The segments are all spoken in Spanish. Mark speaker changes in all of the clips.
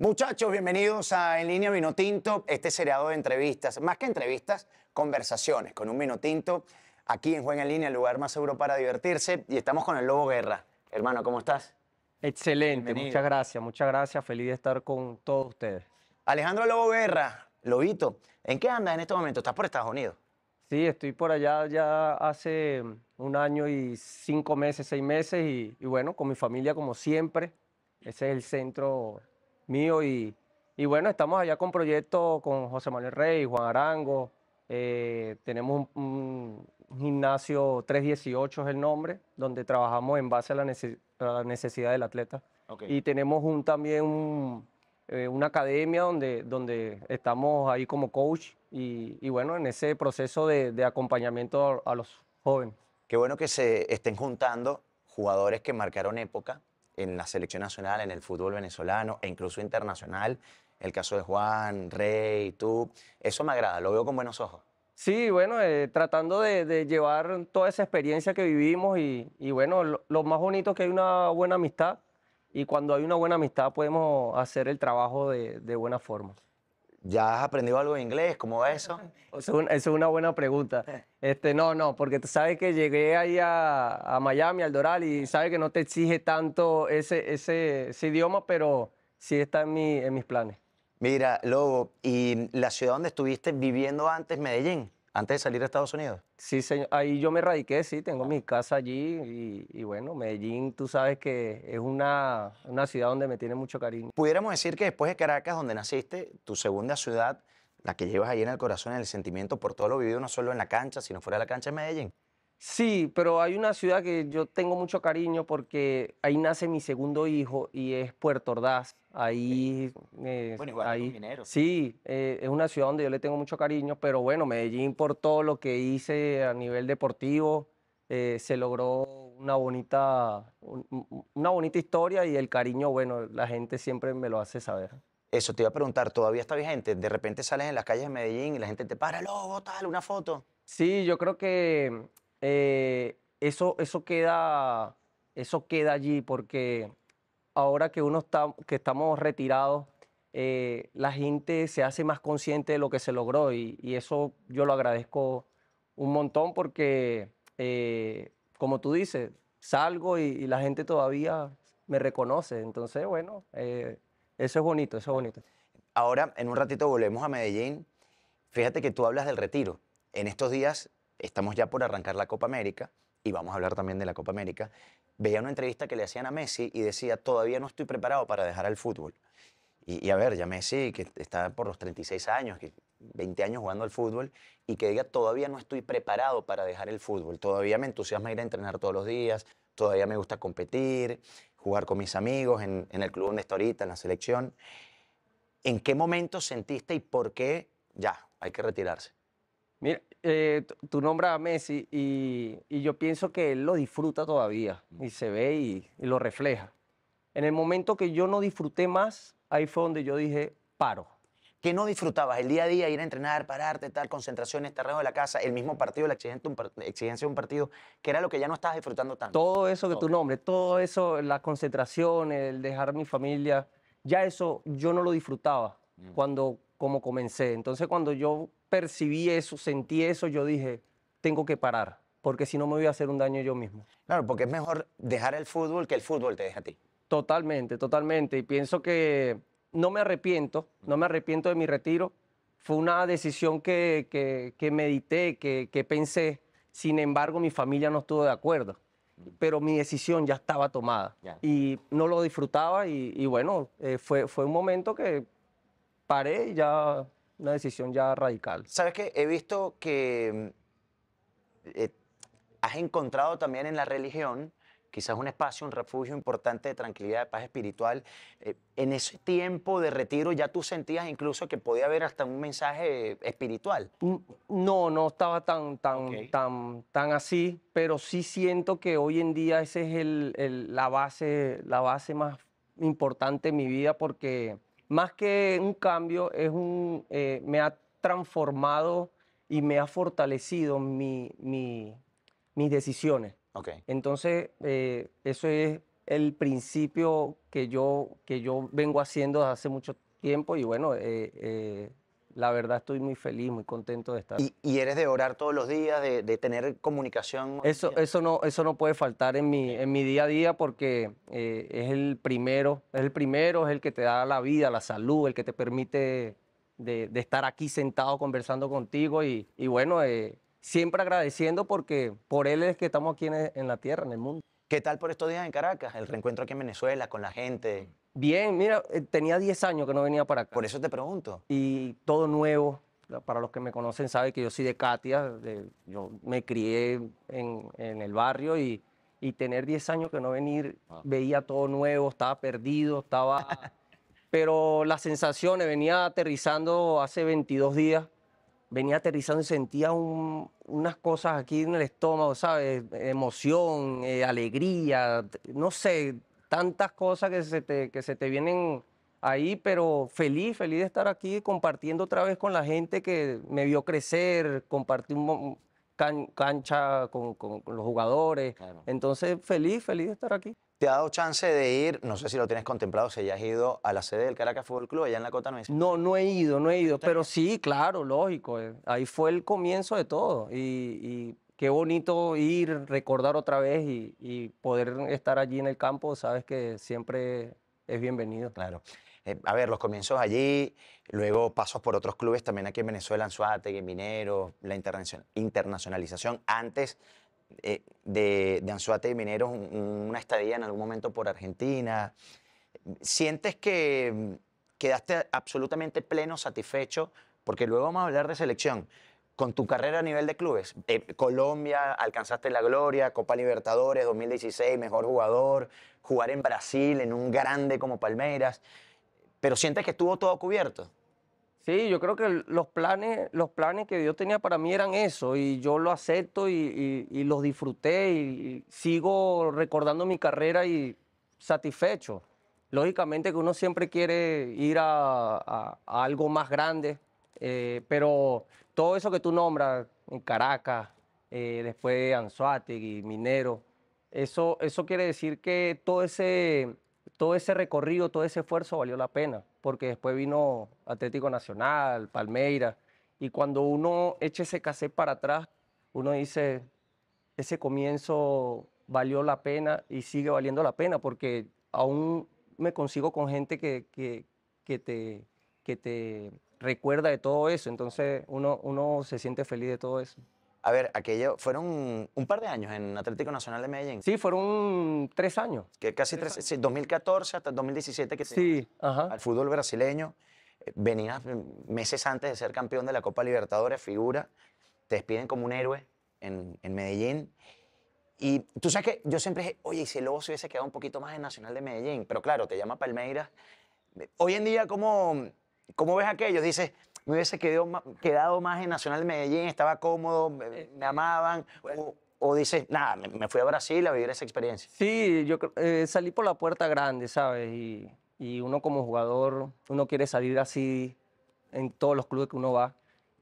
Speaker 1: Muchachos, bienvenidos a En Línea Vinotinto, este seriado de entrevistas, más que entrevistas, conversaciones con un Vinotinto, aquí en Juega en Línea, el lugar más seguro para divertirse, y estamos con el Lobo Guerra. Hermano, ¿cómo estás?
Speaker 2: Excelente, muchas gracias, muchas gracias, feliz de estar con todos ustedes. Alejandro Lobo Guerra, Lobito, ¿en qué andas en este momento? ¿Estás por Estados Unidos? Sí, estoy por allá ya hace un año y cinco meses, seis meses, y, y bueno, con mi familia como siempre, ese es el centro mío y, y bueno, estamos allá con proyectos con José Manuel Rey, Juan Arango, eh, tenemos un, gimnasio 318 es el nombre, donde trabajamos en base a la, necesidad del atleta. Y tenemos un, también eh, una academia donde, donde estamos ahí como coach y, y bueno, en ese proceso de, acompañamiento a, los jóvenes.
Speaker 1: Qué bueno que se estén juntando jugadores que marcaron época, en la selección nacional, en el fútbol venezolano e incluso internacional. El caso de Juan, Rey, tú, eso me agrada, lo veo con buenos ojos.
Speaker 2: Sí, bueno, eh, tratando de, llevar toda esa experiencia que vivimos y, bueno, lo, más bonito es que hay una buena amistad y cuando hay una buena amistad podemos hacer el trabajo de, de buena forma. ¿Ya has aprendido algo de inglés? ¿Cómo va eso? Esa es una buena pregunta. Este, no, no, porque sabes que llegué ahí a, Miami, al Doral, y sabes que no te exige tanto ese, ese, idioma, pero sí está en, mi, en mis planes. Mira, Lobo, ¿y la ciudad donde estuviste viviendo antes, Medellín? antes de salir a Estados Unidos? Sí, señor. Ahí yo me radiqué, sí, tengo mi casa allí y, bueno, Medellín, tú sabes que es una, una, ciudad donde me tiene mucho cariño. Pudiéramos decir
Speaker 1: que después de Caracas, donde naciste, tu segunda ciudad, la que llevas ahí en el corazón, en el sentimiento por
Speaker 2: todo lo vivido, no solo en la cancha, sino fuera de la cancha, es Medellín. Sí, pero hay una ciudad que yo tengo mucho cariño porque ahí nace mi segundo hijo y es Puerto Ordaz. Ahí. Eh, bueno, igual pues. Sí, eh, es una ciudad donde yo le tengo mucho cariño, pero bueno, Medellín por todo lo que hice a nivel deportivo, eh, se logró una bonita, una bonita historia y el cariño, bueno, la gente siempre me lo hace saber.
Speaker 1: Eso te iba a preguntar, ¿todavía está vigente? De repente sales en las calles de Medellín y la gente te para, lobo, tal, una foto.
Speaker 2: Sí, yo creo que eh, eso, eso, queda, eso queda allí porque ahora que, uno está, que estamos retirados, eh, la gente se hace más consciente de lo que se logró y, eso yo lo agradezco un montón porque, eh, como tú dices, salgo y, la gente todavía me reconoce. Entonces, bueno, eso es bonito, eso es bonito.
Speaker 1: Ahora, en un ratito volvemos a Medellín. Fíjate que tú hablas del retiro. En estos días estamos ya por arrancar la Copa América y vamos a hablar también de la Copa América, veía una entrevista que le hacían a Messi y decía, todavía no estoy preparado para dejar el fútbol. Y, a ver, ya Messi, que está por los 36 años, 20 años jugando al fútbol, y que diga, todavía no estoy preparado para dejar el fútbol, todavía me entusiasma ir a entrenar todos los días, todavía me gusta competir, jugar con mis amigos en, en el club donde está ahorita, en la selección. ¿En qué momento sentiste y por qué ya hay que retirarse?
Speaker 2: Mira, eh, tú nombras a Messi y, yo pienso que él lo disfruta todavía mm. y se ve y, lo refleja. En el momento que yo no disfruté más, ahí fue donde yo dije, paro. ¿Qué no disfrutabas? El día a día, ir a entrenar, pararte, tal, concentraciones,
Speaker 1: terreno de la casa, el mismo partido, la exigencia de un partido, que era lo que ya no estabas disfrutando tanto. Todo eso que tu
Speaker 2: nombre, todo eso, la concentración, el dejar mi familia, ya eso yo no lo disfrutaba mm. cuando como comencé. Entonces cuando yo percibí eso, sentí eso, yo dije, tengo que parar, porque si no me voy a hacer un daño yo mismo. Claro, porque es mejor dejar
Speaker 1: el fútbol que el fútbol te deja a ti.
Speaker 2: Totalmente, totalmente. Y pienso que no me arrepiento, no me arrepiento de mi retiro. Fue una decisión que, que, que medité, que, que pensé. Sin embargo, mi familia no estuvo de acuerdo pero mi decisión ya estaba tomada y no lo disfrutaba y, bueno, eh, fue, fue un momento que paré y ya una decisión ya radical. ¿Sabes qué? He visto
Speaker 1: que mm, eh, has encontrado también en la religión quizás un espacio, un refugio importante de tranquilidad, de paz espiritual. Eh, en ese tiempo de retiro ya tú sentías incluso que podía haber hasta un mensaje espiritual.
Speaker 2: No, no estaba tan, tan, tan, tan así, pero sí siento que hoy en día esa es el, la, base, la base más importante en mi vida porque más que un cambio, es un, eh, me ha transformado y me ha fortalecido mis decisiones. Okay. Entonces, eh, eso es el principio que yo, que yo vengo haciendo desde hace mucho tiempo y bueno, eh, la verdad estoy muy feliz, muy contento de estar. ¿Y,
Speaker 1: y eres de orar todos los días, de, de tener comunicación?
Speaker 2: Eso, eso, no, eso no puede faltar en mi, en mi día a día porque eh, es el primero, es el primero, es el que te da la vida, la salud, el que te permite de, de estar aquí sentado conversando contigo y, y bueno, eh, siempre agradeciendo porque por él es que estamos aquí en, en la tierra, en el mundo. ¿Qué tal por estos días en Caracas? El reencuentro aquí en Venezuela con la gente. Mm. Bien, mira, eh, tenía 10 años que no venía para acá. Por eso te pregunto. Y todo nuevo. Para los que me conocen, saben que yo soy de Katia. yo me crié en, el barrio y, y tener 10 años que no venir, ah. veía todo nuevo, estaba perdido, estaba. Pero las sensaciones, venía aterrizando hace 22 días, venía aterrizando y sentía unas cosas aquí en el estómago, ¿sabes? Emoción, eh, alegría, no sé, tantas cosas que se te, que se te vienen ahí, pero feliz, feliz de estar aquí compartiendo otra vez con la gente que me vio crecer, compartí un cancha con, con, los jugadores. Entonces, feliz, feliz de estar aquí. ¿Te
Speaker 1: ha dado chance de ir, no sé si lo tienes contemplado, si ya has ido a la sede del Caracas Fútbol Club allá en la Cota
Speaker 2: No, no he ido, no he ido, pero sí, claro, lógico. Eh, ahí fue el comienzo de todo. y, y qué bonito ir, recordar otra vez y, poder estar allí en el campo, sabes que siempre es bienvenido. Claro. Eh, a ver,
Speaker 1: los comienzos allí, luego pasos por otros clubes también aquí en Venezuela, en Suárez, Mineros, la internacionalización. Antes eh, de, de Anzuate y Mineros, una estadía en algún momento por Argentina. ¿Sientes que mm, quedaste absolutamente pleno, satisfecho? Porque luego vamos a hablar de selección, con tu carrera a nivel de clubes, eh, Colombia, alcanzaste la gloria, Copa Libertadores 2016, mejor jugador, jugar en Brasil, en un grande como Palmeiras, pero sientes que estuvo todo cubierto.
Speaker 2: Sí, yo creo que los planes, los planes que Dios tenía para mí eran eso y yo lo acepto y, los disfruté y, sigo recordando mi carrera y satisfecho. Lógicamente que uno siempre quiere ir a, algo más grande, eh, pero todo eso que tú nombras en Caracas, eh, después después y Minero, eso, eso quiere decir que todo ese, todo ese recorrido, todo ese esfuerzo valió la pena, porque después vino Atlético Nacional, Palmeiras, y cuando uno echa ese cassette para atrás, uno dice, ese comienzo valió la pena y sigue valiendo la pena, porque aún me consigo con gente que, que te, que te recuerda de todo eso, entonces uno, uno se siente feliz de todo eso. A ver, aquello, fueron
Speaker 1: un par de años en Atlético Nacional de Medellín.
Speaker 2: Sí, fueron tres años.
Speaker 1: Que casi tres, sí, 2014 hasta 2017 que sí, ajá. al fútbol brasileño. Eh, venía eh, meses antes de ser campeón de la Copa Libertadores, figura, te despiden como un héroe en, en Medellín. Y tú sabes que yo siempre dije, oye, y si el Lobo se hubiese quedado un poquito más en Nacional de Medellín, pero claro, te llama Palmeiras. Eh, hoy en día, como ¿Cómo ves aquello? Dices, me hubiese quedado, quedado más en Nacional de Medellín, estaba cómodo, me, eh, amaban. O, dices, nada, me, fui a Brasil a vivir esa experiencia.
Speaker 2: Sí, yo eh, salí por la puerta grande, ¿sabes? Y, uno como jugador, uno quiere salir así en todos los clubes que uno va.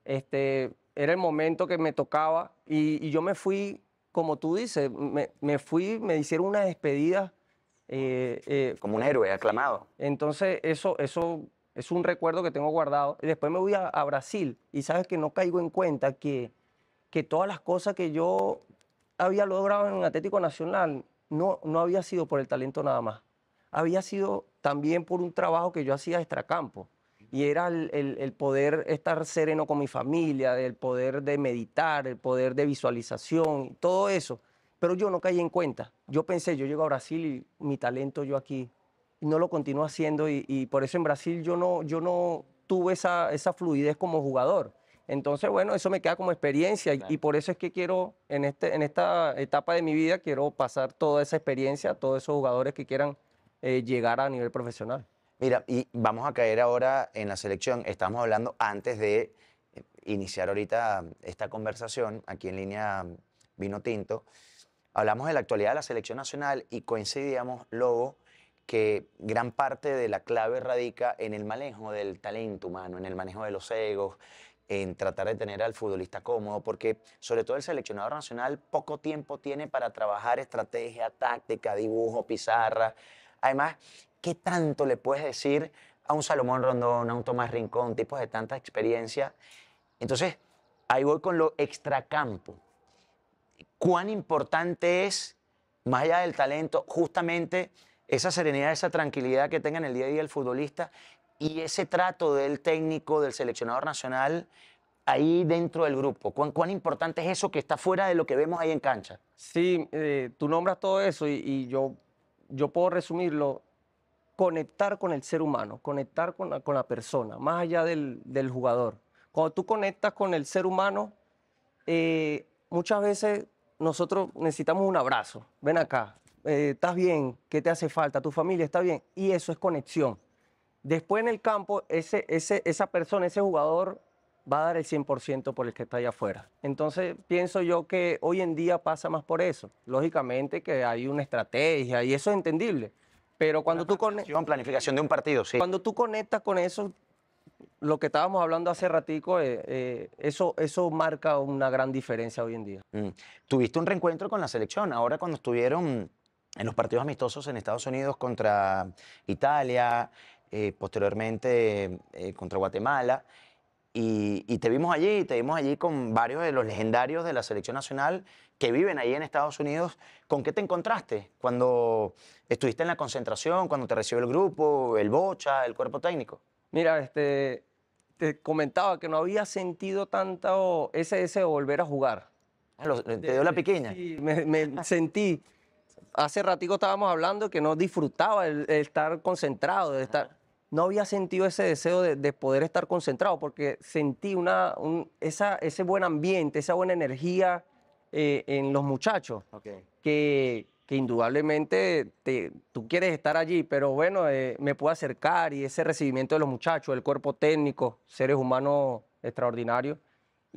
Speaker 2: Este, era el momento que me tocaba y, yo me fui, como tú dices, me, me fui, me hicieron una despedida. Eh, como un héroe aclamado. Entonces, eso, eso es un recuerdo que tengo guardado. Y después me voy a, Brasil y sabes que no caigo en cuenta que, que todas las cosas que yo había logrado en Atlético Nacional no, no había sido por el talento nada más. Había sido también por un trabajo que yo hacía extracampo. Y era el, el, poder estar sereno con mi familia, el poder de meditar, el poder de visualización, todo eso. Pero yo no caí en cuenta. Yo pensé, yo llego a Brasil y mi talento yo aquí no lo continúo haciendo y, por eso en Brasil yo no, yo no tuve esa, esa fluidez como jugador. Entonces, bueno, eso me queda como experiencia y, por eso es que quiero, en, este, en esta etapa de mi vida, quiero pasar toda esa experiencia a todos esos jugadores que quieran eh, llegar a nivel profesional. Mira, y vamos a
Speaker 1: caer ahora en la selección. Estamos hablando antes de eh, iniciar ahorita esta conversación, aquí en línea mm, vino tinto. Hablamos de la actualidad de la selección nacional y coincidíamos, luego que gran parte de la clave radica en el manejo del talento humano, en el manejo de los egos, en tratar de tener al futbolista cómodo, porque sobre todo el seleccionador nacional poco tiempo tiene para trabajar estrategia, táctica, dibujo, pizarra. Además, ¿qué tanto le puedes decir a un Salomón Rondón, a un Tomás Rincón, tipos de tanta experiencia? Entonces, ahí voy con lo extracampo. ¿Cuán importante es, más allá del talento, justamente esa serenidad, esa tranquilidad que tenga en el día a día el futbolista y ese trato del técnico, del seleccionador nacional, ahí dentro del grupo? ¿Cuán, importante es eso que está fuera de lo que vemos ahí en cancha?
Speaker 2: Sí, eh, tú nombras todo eso y, yo, yo puedo resumirlo. Conectar con el ser humano, conectar con la, persona, más allá del, del, jugador. Cuando tú conectas con el ser humano, eh, muchas veces nosotros necesitamos un abrazo. Ven acá, eh, estás bien, qué te hace falta, tu familia está bien, y eso es conexión. Después en el campo, ese, ese, esa persona, ese jugador va a dar el 100% por el que está allá afuera. Entonces, pienso yo que hoy en día pasa más por eso. Lógicamente que hay una estrategia y eso es entendible. Pero cuando tú conectas... Planificación de un partido, sí. Cuando tú conectas con eso, lo que estábamos hablando hace ratico, eh, eh, eso, eso marca una gran diferencia hoy en día. Mm. Tuviste un reencuentro con la selección, ahora cuando estuvieron
Speaker 1: en los partidos amistosos en Estados Unidos contra Italia, eh, posteriormente eh, contra Guatemala. Y, te vimos allí, te vimos allí con varios de los legendarios de la selección nacional que viven ahí en Estados Unidos. ¿Con qué te encontraste cuando estuviste en la concentración, cuando te recibió el grupo, el bocha, el cuerpo técnico?
Speaker 2: Mira, este, te comentaba que no había sentido tanto ese ese volver a jugar. Ah, ¿Te dio la pequeña? Sí, me, me sentí hace ratico estábamos hablando que no disfrutaba el, estar concentrado, de estar... No había sentido ese deseo de, poder estar concentrado porque sentí una, ese buen ambiente, esa buena energía eh, en los muchachos. Que, indudablemente te, tú quieres estar allí, pero bueno, eh, me puedo acercar y ese recibimiento de los muchachos, el cuerpo técnico, seres humanos extraordinarios.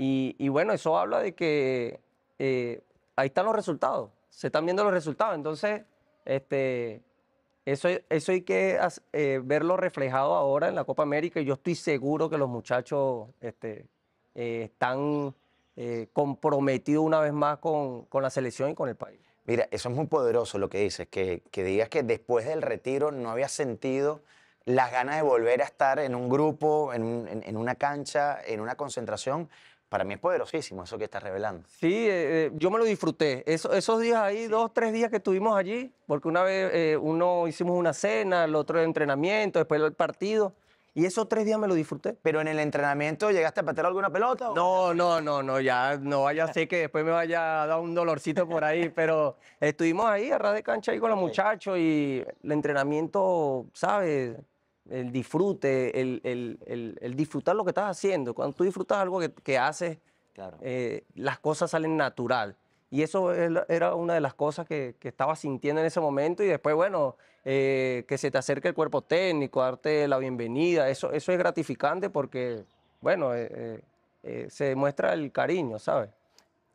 Speaker 2: Y, bueno, eso habla de que eh, ahí están los resultados se están viendo los resultados. Entonces, este, eso, eso hay que eh, verlo reflejado ahora en la Copa América y yo estoy seguro que los muchachos este, eh, están eh, comprometidos una vez más con, con la selección y con el país.
Speaker 1: Mira, eso es muy poderoso lo que dices, que, digas que después del retiro no había sentido las ganas de volver a estar en un grupo, en, en, una cancha, en una concentración, para mí es poderosísimo eso que está revelando.
Speaker 2: Sí, eh, eh, yo me lo disfruté. esos días ahí, dos, tres días que estuvimos allí, porque una vez eh, uno hicimos una cena, el otro entrenamiento, después el partido. Y esos tres días me lo disfruté. ¿Pero en el entrenamiento llegaste a patear alguna pelota? No, no, no, no, ya no vaya a ser que después me vaya a dar un dolorcito por ahí, pero estuvimos ahí a ras de cancha ahí con los muchachos y el entrenamiento, ¿sabes? el disfrute, el, disfrutar lo que estás haciendo. Cuando tú disfrutas algo que, haces, eh, las cosas salen natural. Y eso era una de las cosas que, estaba sintiendo en ese momento. Y después, bueno, eh, que se te acerque el cuerpo técnico, darte la bienvenida. Eso, eso es gratificante porque, bueno, eh, se demuestra el cariño, ¿sabes?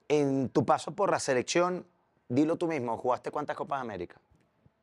Speaker 2: En tu paso por la selección,
Speaker 1: dilo tú mismo,
Speaker 2: ¿jugaste cuántas Copas América?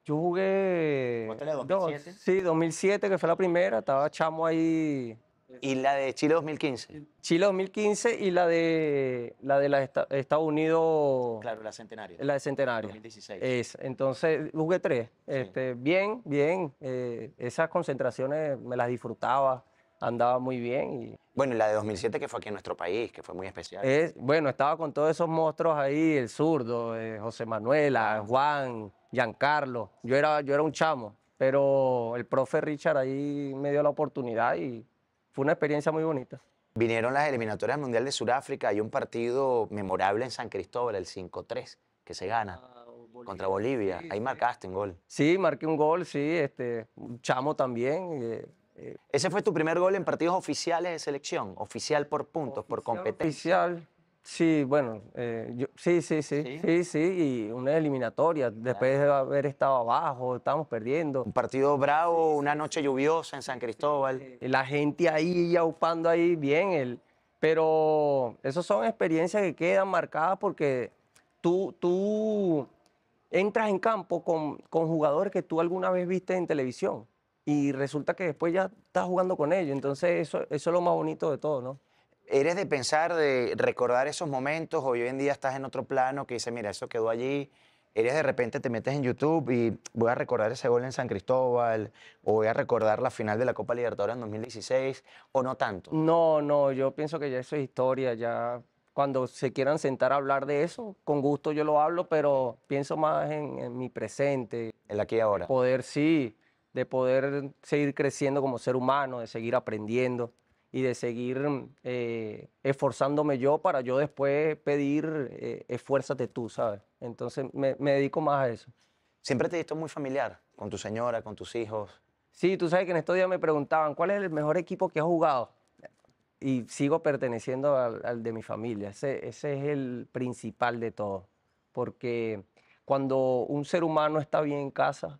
Speaker 2: Yo jugué... ¿Cuánto 2007? Dos, sí, 2007, que fue la primera, estaba chamo ahí... ¿Y la de Chile 2015? Chile 2015 y la de la de Estados Unidos. Claro, la centenaria. La de Centenario 2016. Es, entonces, jugué tres. Este, bien, bien. Eh, esas concentraciones me las disfrutaba andaba muy bien. Y...
Speaker 1: Bueno, y la de 2007 que fue aquí en nuestro país, que fue muy especial. Es,
Speaker 2: bueno, estaba con todos esos monstruos ahí, el zurdo, eh, José Manuela, Juan, Giancarlo. Yo era, yo era un chamo, pero el profe Richard ahí me dio la oportunidad y fue una experiencia muy bonita. Vinieron las eliminatorias
Speaker 1: mundial de Sudáfrica y un partido memorable en San Cristóbal, el 5-3, que se gana. Ah, contra Bolivia. Ahí
Speaker 2: marcaste un gol. Sí, marqué un gol, sí. Este, un chamo también. Eh, ¿Ese fue tu primer gol en partidos oficiales de selección? ¿Oficial por puntos, por competencia? Oficial, sí, bueno, eh, sí, sí, sí, sí, sí, y una eliminatoria, después de haber estado abajo, estábamos perdiendo. Un partido bravo, una noche lluviosa en San Cristóbal. La gente ahí upando ahí bien, el, pero esas son experiencias que quedan marcadas porque tú, tú entras en campo con, con jugadores que tú alguna vez viste en televisión y resulta que después ya estás jugando con ellos. Entonces, eso, es lo más bonito de todo, ¿no? ¿Eres de pensar, de recordar esos
Speaker 1: momentos? Hoy en día estás en otro plano que dice, mira, eso quedó allí. Eres de repente, te metes en YouTube y voy a recordar ese gol en San Cristóbal, o voy a recordar la final de la Copa Libertadores en 2016, o no tanto.
Speaker 2: No, no, yo pienso que ya eso es historia, ya cuando se quieran sentar a hablar de eso, con gusto yo lo hablo, pero pienso más en, mi presente. en aquí y ahora. Poder, sí, de poder seguir creciendo como ser humano, de seguir aprendiendo y de seguir eh, esforzándome yo para yo después pedir eh, esfuérzate tú, ¿sabes? Entonces me, me, dedico más a eso. ¿Siempre te visto muy familiar con tu señora, con tus hijos? Sí, tú sabes que en estos días me preguntaban, ¿cuál es el mejor equipo que has jugado? Y sigo perteneciendo al, de mi familia, ese, ese es el principal de todo, porque cuando un ser humano está bien en casa,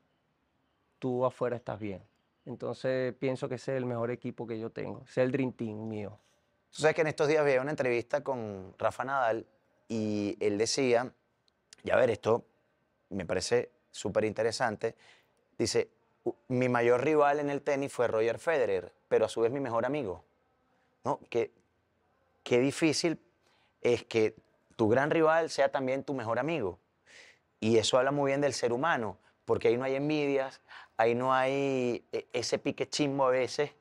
Speaker 2: tú afuera estás bien. Entonces pienso que ese es el mejor equipo que yo tengo, ese es el Dream Team mío.
Speaker 1: Tú sabes que en estos días veo una entrevista con Rafa Nadal y él decía, ya ver, esto me parece súper interesante, dice, mi mayor rival en el tenis fue Roger Federer, pero a su vez mi mejor amigo. ¿No? Qué, qué difícil es que tu gran rival sea también tu mejor amigo. Y eso habla muy bien del ser humano, porque ahí no hay envidias, ahí no hay e, ese pique piquechismo a veces.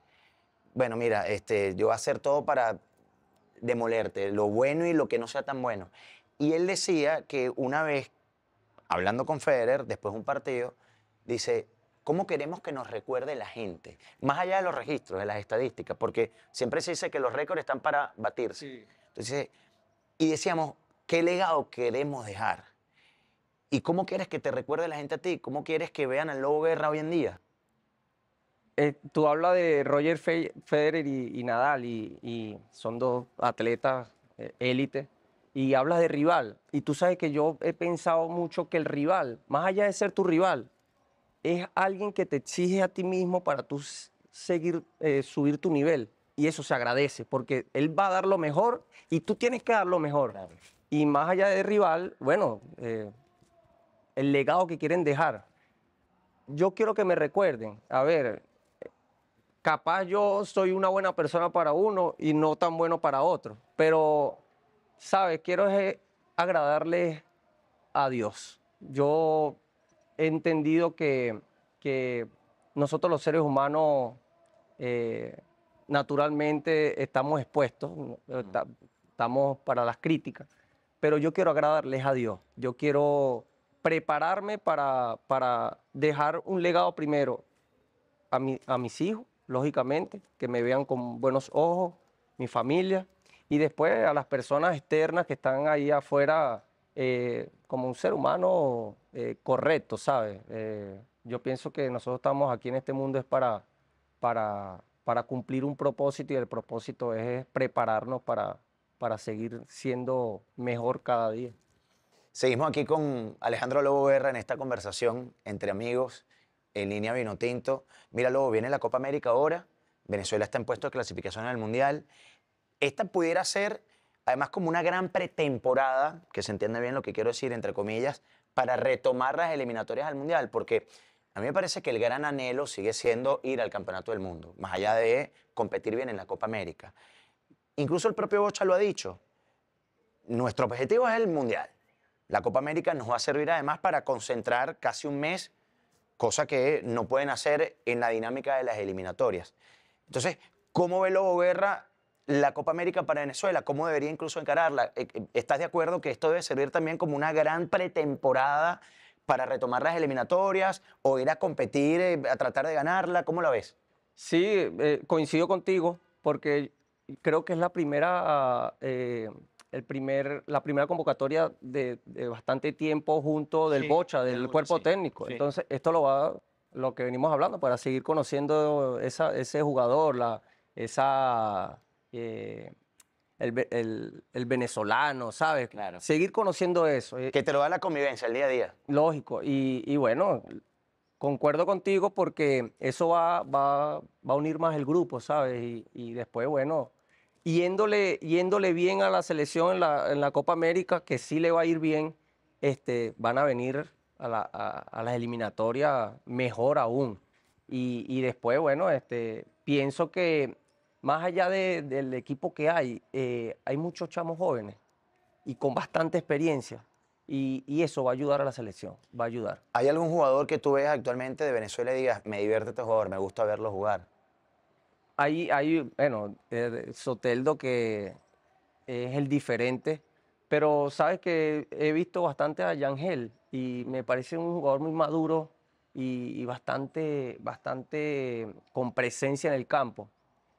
Speaker 1: Bueno, mira, este, yo voy a hacer todo para demolerte, lo bueno y lo que no sea tan bueno. Y él decía que una vez, hablando con Federer, después de un partido, dice, ¿cómo queremos que nos recuerde la gente? Más allá de los registros, de las estadísticas, porque siempre se dice que los récords están para batirse. Entonces, y decíamos, ¿qué legado queremos dejar? ¿Y cómo quieres que te recuerde la gente a ti? ¿Cómo quieres que vean al Lobo Guerra hoy en día?
Speaker 2: Eh, tú hablas de Roger Federer y, Nadal, y, son dos atletas eh, élite, y hablas de rival. Y tú sabes que yo he pensado mucho que el rival, más allá de ser tu rival, es alguien que te exige a ti mismo para tú seguir, eh, subir tu nivel. Y eso se agradece, porque él va a dar lo mejor y tú tienes que dar lo mejor. Y más allá de rival, bueno, el legado que quieren dejar. Yo quiero que me recuerden, a ver, capaz yo soy una buena persona para uno y no tan bueno para otro, pero, ¿sabes? Quiero eh, agradarles a Dios. Yo he entendido que, nosotros los seres humanos eh, naturalmente estamos expuestos, estamos para las críticas, pero yo quiero agradarles a Dios. Yo quiero prepararme para, para dejar un legado primero a, a mis hijos, lógicamente, que me vean con buenos ojos, mi familia, y después a las personas externas que están ahí afuera eh, como un ser humano eh, correcto, ¿sabes? Eh, yo pienso que nosotros estamos aquí en este mundo es para, para, para cumplir un propósito y el propósito es, prepararnos para, para seguir siendo mejor cada día. Seguimos aquí con
Speaker 1: Alejandro Lobo Guerra en esta conversación entre amigos en línea vino tinto. Mira, Lobo, viene la Copa América ahora. Venezuela está en puesto de clasificación al Mundial. Esta pudiera ser, además, como una gran pretemporada, que se entiende bien lo que quiero decir, entre comillas, para retomar las eliminatorias al Mundial, porque a mí me parece que el gran anhelo sigue siendo ir al Campeonato del Mundo, más allá de competir bien en la Copa América. Incluso el propio Bocha lo ha dicho. Nuestro objetivo es el Mundial. La Copa América nos va a servir además para concentrar casi un mes, cosa que no pueden hacer en la dinámica de las eliminatorias. Entonces, ¿cómo ve Lobo Guerra la Copa América para Venezuela? ¿Cómo debería incluso encararla? Eh, eh, ¿Estás de acuerdo que esto debe servir también como una gran pretemporada para retomar las eliminatorias o ir a competir, eh, a tratar de ganarla? ¿Cómo la ves?
Speaker 2: Sí, coincido contigo, porque creo que es la primera el primer, la primera convocatoria de, bastante tiempo junto del Bocha, del, cuerpo técnico. Entonces, esto lo va, lo que venimos hablando, para seguir conociendo esa, ese jugador, la, esa, eh, el, venezolano, ¿sabes? Seguir conociendo eso. Eh. Que te lo da la
Speaker 1: convivencia el día a día.
Speaker 2: Lógico. Y, bueno, concuerdo contigo porque eso va, va, a unir más el grupo, ¿sabes? y después, bueno, yéndole, yéndole bien a la selección en la, en Copa América, que sí le va a ir bien, este, van a venir a, la, a, las eliminatorias mejor aún. Y, después, bueno, este, pienso que más allá del equipo que hay, eh, hay muchos chamos jóvenes y con bastante experiencia. Y, eso va a ayudar a la selección, va a ayudar. ¿Hay algún
Speaker 1: jugador que tú veas actualmente de Venezuela y digas, me divierte este jugador, me gusta verlo jugar?
Speaker 2: Hay, bueno, eh, Soteldo que es el diferente, pero sabes que he visto bastante a Yangel y me parece un jugador muy maduro y, bastante, bastante con presencia en el campo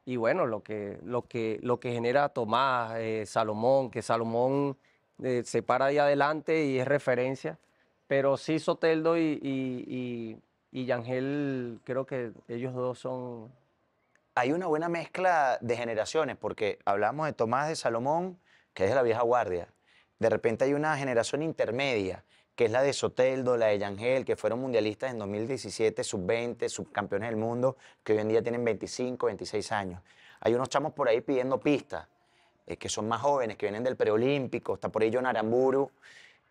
Speaker 2: y bueno, lo que, lo que, lo que genera Tomás, eh, Salomón, que Salomón eh, se para ahí adelante y es referencia. Pero sí, Soteldo y, y Yangel, creo que ellos dos son hay una
Speaker 1: buena mezcla de generaciones, porque hablamos de Tomás de Salomón, que es de la vieja guardia. De repente hay una generación intermedia, que es la de Soteldo, la de Yangel, que fueron mundialistas en 2017, sub-20, subcampeones del mundo, que hoy en día tienen 25, 26 años. Hay unos chamos por ahí pidiendo pistas, eh, que son más jóvenes, que vienen del preolímpico, está por ahí John Aramburu,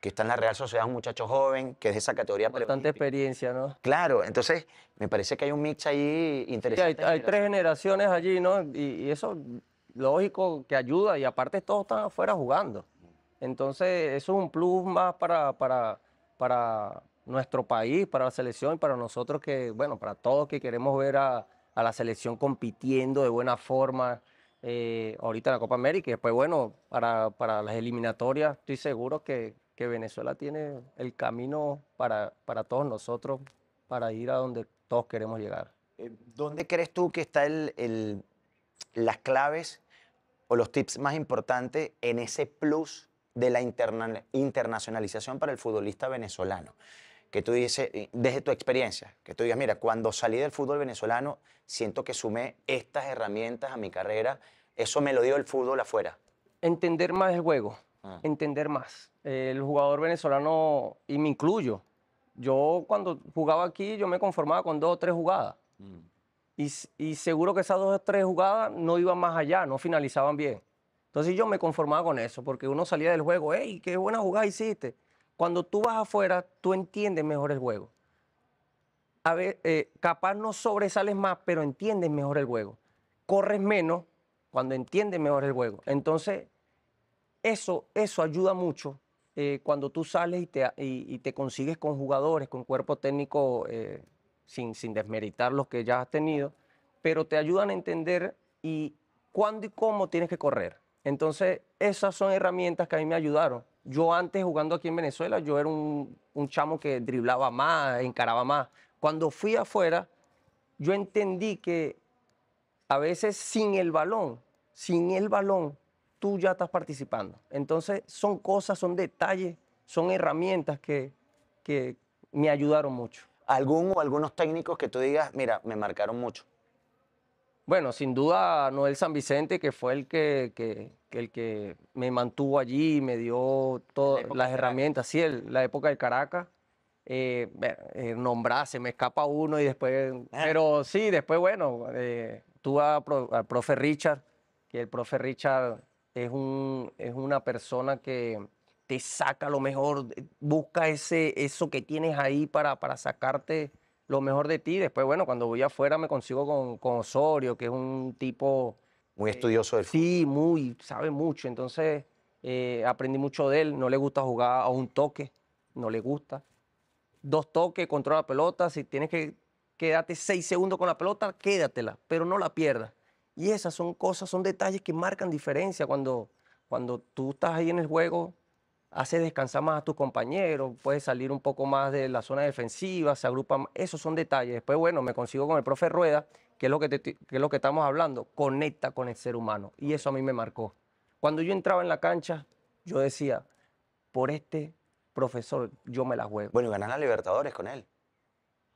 Speaker 1: que está en la Real Sociedad, un muchacho joven, que es de esa categoría. Bastante experiencia,
Speaker 2: ¿no? Claro, entonces me parece que hay un mix ahí interesante. hay, tres generaciones allí, ¿no? Y, eso, lógico, que ayuda, y aparte todos están afuera jugando. Entonces, eso es un plus más para, para, para nuestro país, para la selección, y para nosotros que, bueno, para todos que queremos ver a, la selección compitiendo de buena forma. Eh, ahorita en la Copa América y después, bueno, para, para las eliminatorias estoy seguro que, que Venezuela tiene el camino para, para todos nosotros, para ir a donde todos queremos llegar.
Speaker 1: Eh, ¿Dónde crees tú que están las claves o los tips más importantes en ese plus de la interna, internacionalización para el futbolista venezolano? que tú dices, eh, desde tu experiencia, que tú digas, mira, cuando salí del fútbol venezolano, siento que sumé estas herramientas a mi carrera, eso me lo dio el fútbol afuera.
Speaker 2: Entender más el juego, ah. entender más el jugador venezolano, y me incluyo, yo cuando jugaba aquí yo me conformaba con dos o tres jugadas. Mm. Y, seguro que esas dos o tres jugadas no iban más allá, no finalizaban bien. Entonces yo me conformaba con eso, porque uno salía del juego, ¡Ey, qué buena jugada hiciste! Cuando tú vas afuera, tú entiendes mejor el juego. A ver, eh, capaz no sobresales más, pero entiendes mejor el juego. Corres menos cuando entiendes mejor el juego. Entonces, eso, eso ayuda mucho eh, cuando tú sales y te, consigues con jugadores, con cuerpo técnico, eh, sin, sin desmeritar los que ya has tenido, pero te ayudan a entender y cuándo y cómo tienes que correr. Entonces, esas son herramientas que a mí me ayudaron. Yo antes jugando aquí en Venezuela, yo era un, un chamo que driblaba más, encaraba más. Cuando fui afuera, yo entendí que a veces sin el balón, sin el balón, tú ya estás participando. Entonces, son cosas, son detalles, son herramientas que, que me ayudaron mucho.
Speaker 1: ¿Algún o algunos técnicos que tú digas, mira, me marcaron mucho?
Speaker 2: Bueno, sin duda Noel San Vicente, que fue el que, el que me mantuvo allí, me dio todas las herramientas, sí, la época de Caracas. Eh, eh me escapa uno y después, pero sí, después, bueno, eh, tú al profe Richard, que el profe Richard es, un, es una persona que te saca lo mejor, eh, busca ese, eso que tienes ahí para, para sacarte lo mejor de ti. Después, bueno, cuando voy afuera me consigo con, con Osorio, que es un tipo... Muy eh, estudioso del fútbol. Sí, muy, sabe mucho. Entonces, eh, aprendí mucho de él. No le gusta jugar a un toque, no le gusta. Dos toques, controla la pelota. Si tienes que quedarte seis segundos con la pelota, quédatela, pero no la pierdas. Y esas son cosas, son detalles que marcan diferencia cuando, cuando tú estás ahí en el juego, hace descansar más a tus compañeros, puedes salir un poco más de la zona defensiva, se agrupan, esos son detalles. Después, bueno, me consigo con el profe Rueda, que es lo que, lo que estamos hablando, conecta con el ser humano. Y eso a mí me marcó. Cuando yo entraba en la cancha, yo decía, por este profesor yo me la juego. Bueno, y ganar a
Speaker 1: Libertadores con él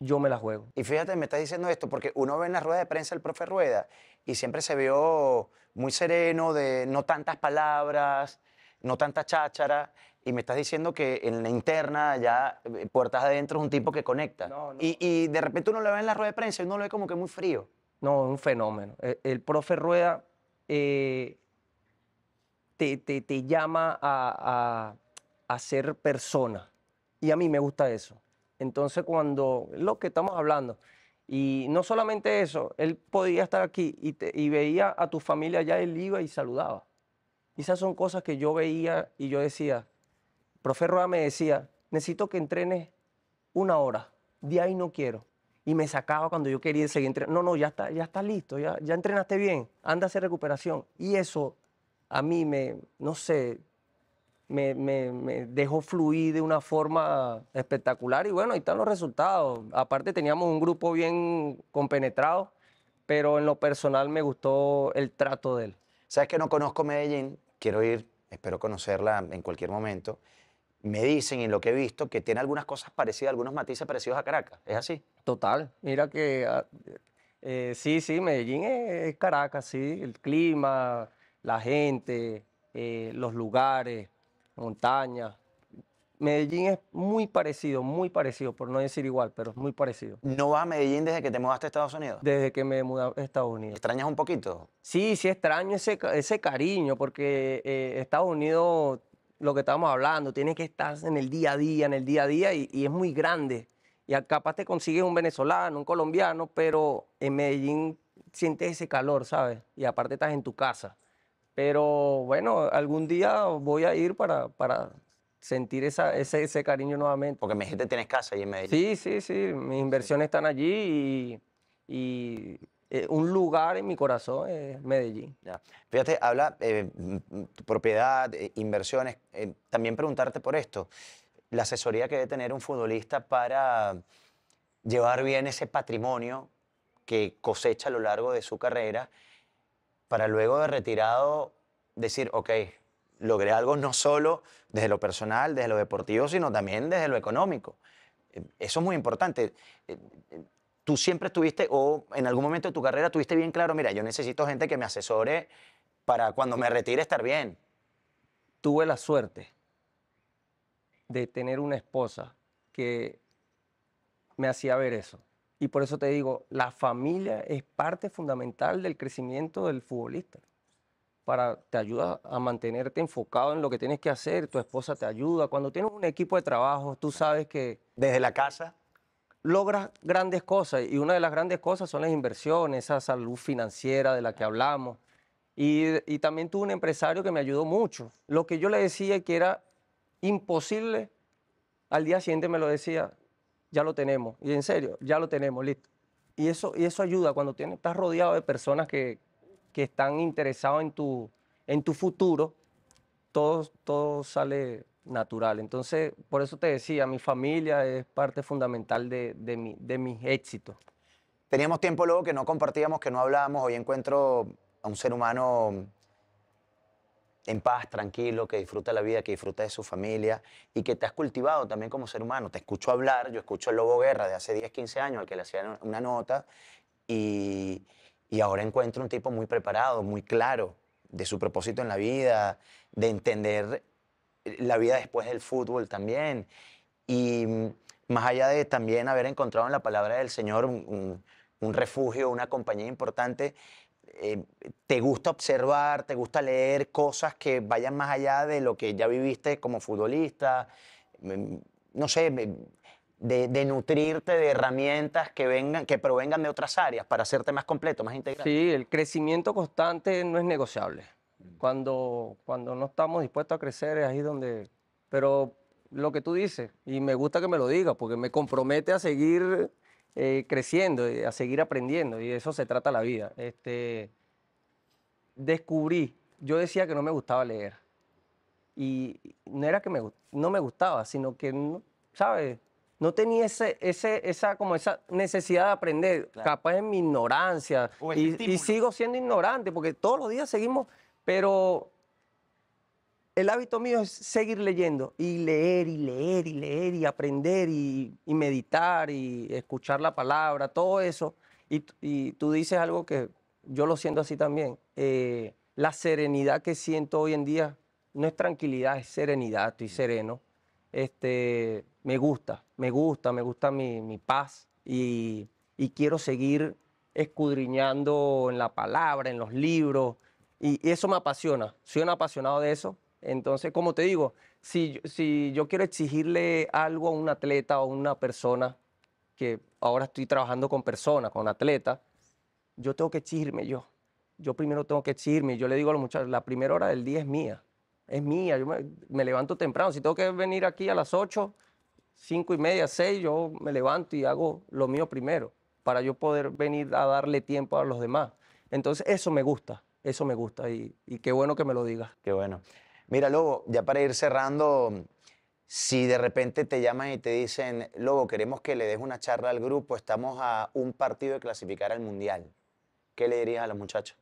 Speaker 2: yo me la juego.
Speaker 1: Y fíjate, me estás diciendo esto, porque uno ve en la rueda de prensa el profe Rueda y siempre se vio muy sereno, de no tantas palabras, no tanta cháchara. Y me estás diciendo que en la interna, ya eh, puertas adentro, es un tipo que conecta.
Speaker 2: Y, de repente uno lo ve en la rueda de prensa y uno lo ve como que muy frío. No, es un fenómeno. E, el, profe Rueda eh, te, te, te, llama a, a ser persona. Y a mí me gusta eso. Entonces, cuando lo que estamos hablando, y no solamente eso, él podía estar aquí y, veía a tu familia allá, él iba y saludaba. esas son cosas que yo veía y yo decía, profe Roa me decía, necesito que entrenes una hora, de ahí no quiero. Y me sacaba cuando yo quería seguir entrenando. No, no, ya está, ya está listo, ya, ya entrenaste bien, anda a hacer recuperación. Y eso a mí me, no sé, me, dejó fluir de una forma espectacular y bueno, ahí están los resultados. Aparte teníamos un grupo bien compenetrado, pero en lo personal me gustó el trato de él. Sabes que no conozco
Speaker 1: Medellín, quiero ir, espero conocerla en cualquier momento. Me dicen en lo que he visto que tiene algunas cosas parecidas, algunos matices parecidos a Caracas.
Speaker 2: ¿Es así? Total. Mira que ah, eh, sí, sí, Medellín es, Caracas, sí. El clima, la gente, eh, los lugares, montaña. Medellín es muy parecido, muy parecido, por no decir igual, pero es muy parecido. ¿No vas a Medellín desde que te mudaste a Estados Unidos? Desde que me mudé a Estados Unidos. ¿Extrañas un poquito? Sí, sí extraño ese, cariño, porque eh, Estados Unidos, lo que estábamos hablando, tienes que estar en el día a día, en el día a día, y, es muy grande. Y capaz te consigues un venezolano, un colombiano, pero en Medellín sientes ese calor, ¿sabes? Y aparte estás en tu casa. Pero bueno, algún día voy a ir para, sentir ese, cariño nuevamente. Porque me dijiste
Speaker 1: tienes casa allí en Medellín.
Speaker 2: Sí, sí, sí. Mis inversiones están allí y, eh, un lugar en mi corazón es Medellín.
Speaker 1: Fíjate, habla eh, propiedad, eh, inversiones. también preguntarte por esto. La asesoría que debe tener un futbolista para llevar bien ese patrimonio que cosecha a lo largo de su carrera para luego de retirado decir, ok, logré algo no solo desde lo personal, desde lo deportivo, sino también desde lo económico. Eh, eso es muy importante. Eh, eh, tú siempre estuviste, o en algún momento de tu carrera tuviste bien claro, mira, yo necesito
Speaker 2: gente que me asesore
Speaker 1: para cuando me retire estar bien.
Speaker 2: Tuve la suerte de tener una esposa que me hacía ver eso. Y por eso te digo, la familia es parte fundamental del crecimiento del futbolista. Para, te ayuda a mantenerte enfocado en lo que tienes que hacer, tu esposa te ayuda. Cuando tienes un equipo de trabajo, tú sabes que... Desde la casa. Logras grandes cosas y una de las grandes cosas son las inversiones, esa salud financiera de la que hablamos. Y, y también tuve un empresario que me ayudó mucho. Lo que yo le decía que era imposible, al día siguiente me lo decía, ya lo tenemos. Y en serio, ya lo tenemos, listo. Y eso, y eso ayuda cuando estás rodeado de personas que, están interesadas en tu, en tu futuro, todo, todo sale natural. Entonces, por eso te decía, mi familia es parte fundamental de, de, de mis éxitos.
Speaker 1: Teníamos tiempo luego que no compartíamos, que no hablábamos. Hoy encuentro a un ser humano en paz, tranquilo, que disfruta la vida, que disfruta de su familia y que te has cultivado también como ser humano. Te escucho hablar, yo escucho el Lobo Guerra de hace 10, 15 años, al que le hacían una nota, y, ahora encuentro un tipo muy preparado, muy claro de su propósito en la vida, de entender la vida después del fútbol también. Y mm, más allá de también haber encontrado en la palabra del Señor un refugio, una compañía importante, eh, te gusta observar, te gusta leer cosas que vayan más allá de lo que ya viviste como futbolista, mm, no sé, mm, de, nutrirte de herramientas que, vengan, que provengan de otras áreas para hacerte más completo, más integral. Sí,
Speaker 2: el crecimiento constante no es negociable. Mm. Cuando, cuando no estamos dispuestos a crecer es ahí donde... Pero lo que tú dices, y me gusta que me lo digas, porque me compromete a seguir eh, creciendo, a seguir aprendiendo, y eso se trata la vida. Este, descubrí, yo decía que no me gustaba leer, y no era que no me gustaba, sino que, ¿sabes? No tenía ese, ese, esa, como esa necesidad de aprender, capaz en mi ignorancia, y, y sigo siendo ignorante, porque todos los días seguimos, pero el hábito mío es seguir leyendo y leer y leer y leer y aprender y, meditar y escuchar la palabra, todo eso. Y, tú dices algo que yo lo siento así también. Eh, la serenidad que siento hoy en día no es tranquilidad, es serenidad, estoy sereno. Este, me gusta, me gusta, me gusta mi, paz y, quiero seguir escudriñando en la palabra, en los libros y eso me apasiona. Soy un apasionado de eso entonces, como te digo, si, si yo quiero exigirle algo a un atleta o a una persona, que ahora estoy trabajando con personas, con atletas, yo tengo que exigirme yo. Yo primero tengo que exigirme. Yo le digo a los muchachos, la primera hora del día es mía. Es mía. Yo me, levanto temprano. Si tengo que venir aquí a las ocho, cinco y media, seis, yo me levanto y hago lo mío primero para yo poder venir a darle tiempo a los demás. Entonces, eso me gusta. Eso me gusta y, y qué bueno que me lo digas.
Speaker 1: Qué bueno. Mira, Lobo, ya para ir cerrando, si de repente te llaman y te dicen, Lobo, queremos que le des una charla al grupo, estamos a un partido de clasificar al Mundial, ¿qué le dirías a los muchachos?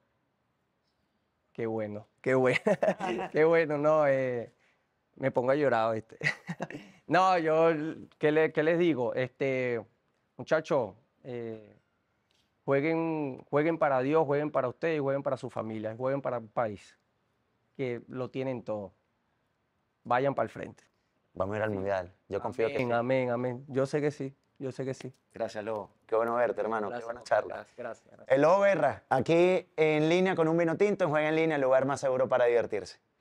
Speaker 2: Qué bueno, qué bueno, qué bueno, no, eh, me pongo a llorar, no, yo, ¿qué, les digo? Este, muchachos, eh, jueguen, jueguen para Dios, jueguen para ustedes, jueguen para su familia, jueguen para el país que lo tienen todo. Vayan para el frente. Vamos a ir al mundial. Yo confío en que Amén, amén. Yo sé que sí. Yo sé que sí. Gracias, Lobo.
Speaker 1: Qué bueno verte, hermano. Qué buena charla. Gracias,
Speaker 2: El Lobo aquí en
Speaker 1: línea con un vino tinto, en Juega en Línea, el lugar más seguro para divertirse.